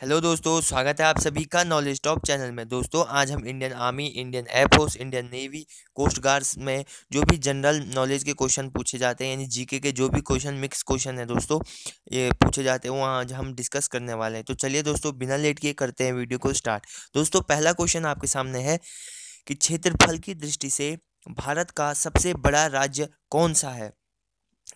hello दोस्तों स्वागत है आप सभी का नॉलेज टॉप चैनल में दोस्तों आज हम Indian army Indian air force Indian navy coast guards में जो भी जनरल नॉलेज के क्वेश्चन पूछे जाते हैं यानी जीके के जो भी क्वेश्चन मिक्स क्वेश्चन है दोस्तों ये पूछे जाते हैं वो आज हम डिस्कस करने वाले हैं तो चलिए दोस्तों बिना लेट किए करते हैं वीडियो को स्टार्ट दोस्तों पहला क्वेश्चन आपके सामने है कि क्षेत्रफल की दृष्टि से भारत का सबसे बड़ा राज्य कौन सा है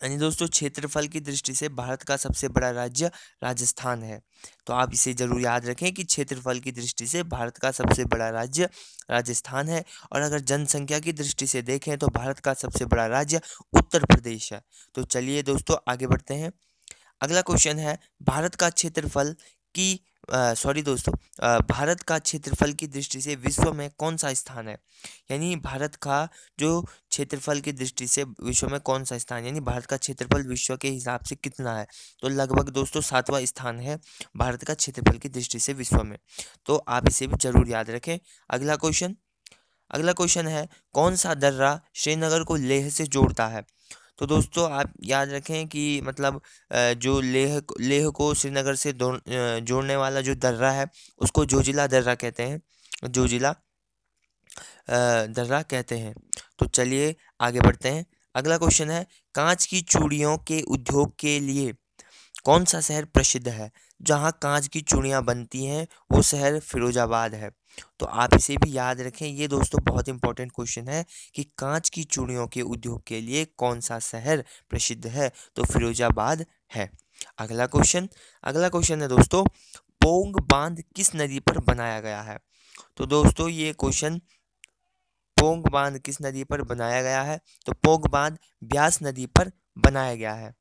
यानी दोस्तों क्षेत्रफल की दृष्टि से भारत का सबसे बड़ा राज्य राजस्थान है तो आप इसे जरूर याद रखें कि क्षेत्रफल की दृष्टि से भारत का सबसे बड़ा राज्य राजस्थान है और अगर जनसंख्या की दृष्टि से देखें तो भारत का सबसे बड़ा राज्य उत्तर प्रदेश है तो चलिए दोस्तों आगे बढ़ते हैं अगला क्वेश्चन है भारत का क्षेत्रफल की सॉरी दोस्तों भारत का क्षेत्रफल की दृष्टि से विश्व में कौन सा स्थान है यानी भारत का जो क्षेत्रफल की दृष्टि से विश्व में कौन सा स्थान यानी भारत का क्षेत्रफल विश्व के हिसाब से कितना है तो लगभग दोस्तों सातवां स्थान है भारत का क्षेत्रफल की दृष्टि से विश्व में तो आप इसे भी जरूर याद रखें अगला क्वेश्चन अगला क्वेश्चन है कौन सा दर्रा श्रीनगर को लेह से जोड़ता है तो दोस्तों आप याद रखें कि मतलब जो लेह लेह को श्रीनगर से जोड़ने वाला जो दर्रा है उसको जोजिला दर्रा कहते हैं जोजिला दर्रा कहते हैं तो चलिए आगे बढ़ते हैं अगला क्वेश्चन है कांच की चूड़ियों के उद्योग के लिए कौन सा शहर प्रसिद्ध है जहाँ कांच की चूड़ियाँ बनती हैं वो शहर फिरोजाबाद है तो आप इसे भी याद रखें ये दोस्तों बहुत इंपॉर्टेंट क्वेश्चन है कि कांच की चूड़ियों के उद्योग के लिए कौन सा शहर प्रसिद्ध है तो फिरोजाबाद है अगला क्वेश्चन अगला क्वेश्चन है दोस्तों पोंग बांध किस नदी पर बनाया गया है तो दोस्तों ये क्वेश्चन पोंग बांध किस नदी पर बनाया गया है तो पोंग बांध ब्यास नदी पर बनाया गया है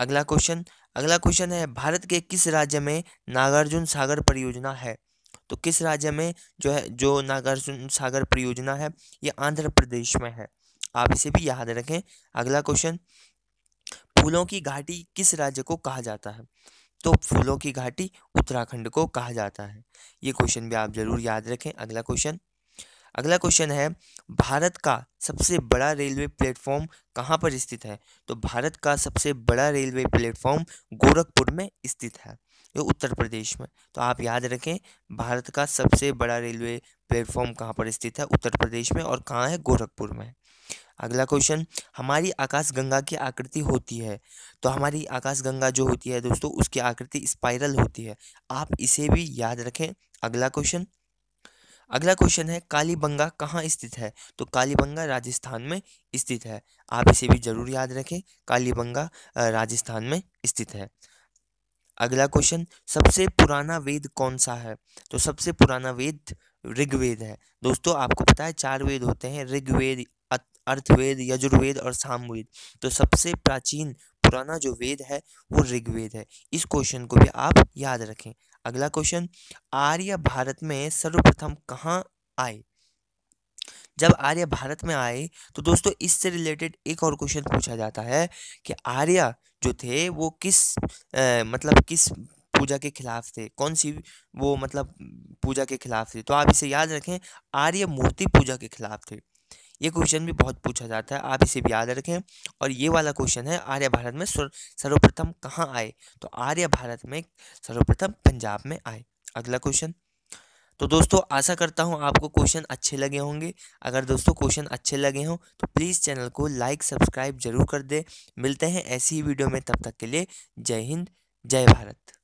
अगला क्वेश्चन अगला क्वेश्चन है भारत के किस राज्य में नागार्जुन सागर परियोजना है तो किस राज्य में जो है जो नागार्जुन सागर परियोजना है ये आंध्र प्रदेश में है आप इसे भी याद रखें अगला क्वेश्चन फूलों की घाटी किस राज्य को कहा जाता है तो फूलों की घाटी उत्तराखंड को कहा जाता है ये क्वेश्चन भी आप जरूर याद रखें अगला क्वेश्चन अगला क्वेश्चन है भारत का सबसे बड़ा रेलवे प्लेटफॉर्म कहाँ पर स्थित है तो भारत का सबसे बड़ा रेलवे प्लेटफॉर्म गोरखपुर में स्थित है जो उत्तर प्रदेश में तो आप याद रखें भारत का सबसे बड़ा रेलवे प्लेटफॉर्म कहाँ पर स्थित है उत्तर प्रदेश में और कहाँ है गोरखपुर में अगला क्वेश्चन हमारी आकाशगंगा की आकृति होती है तो हमारी आकाशगंगा जो होती है दोस्तों उसकी आकृति स्पाइरल होती है आप इसे भी याद रखें अगला क्वेश्चन अगला क्वेश्चन है कालीबंगा कहाँ स्थित है तो कालीबंगा राजस्थान में स्थित है आप इसे भी जरूर याद रखें कालीबंगा राजस्थान में स्थित है अगला क्वेश्चन सबसे पुराना वेद कौन सा है तो सबसे पुराना वेद ऋग्वेद है दोस्तों आपको पता है चार वेद होते हैं ऋग्वेद अर्थवेद यजुर्वेद और सामवेद तो सबसे प्राचीन पुराना जो वेद है वो ऋग्वेद है इस क्वेश्चन को भी आप याद रखें अगला क्वेश्चन आर्य भारत में सर्वप्रथम कहाँ आए जब आर्य भारत में आए तो दोस्तों इससे रिलेटेड एक और क्वेश्चन पूछा जाता है कि आर्य जो थे वो किस आ, मतलब किस पूजा के खिलाफ थे कौन सी वो मतलब पूजा के खिलाफ थे तो आप इसे याद रखें आर्य मूर्ति पूजा के खिलाफ थे ये क्वेश्चन भी बहुत पूछा जाता है आप इसे भी याद रखें और ये वाला क्वेश्चन है आर्य भारत में सर्वप्रथम कहाँ आए तो आर्य भारत में सर्वप्रथम पंजाब में आए अगला क्वेश्चन तो दोस्तों आशा करता हूँ आपको क्वेश्चन अच्छे लगे होंगे अगर दोस्तों क्वेश्चन अच्छे लगे हों तो प्लीज़ चैनल को लाइक सब्सक्राइब जरूर कर दें मिलते हैं ऐसी ही वीडियो में तब तक के लिए जय हिंद जय भारत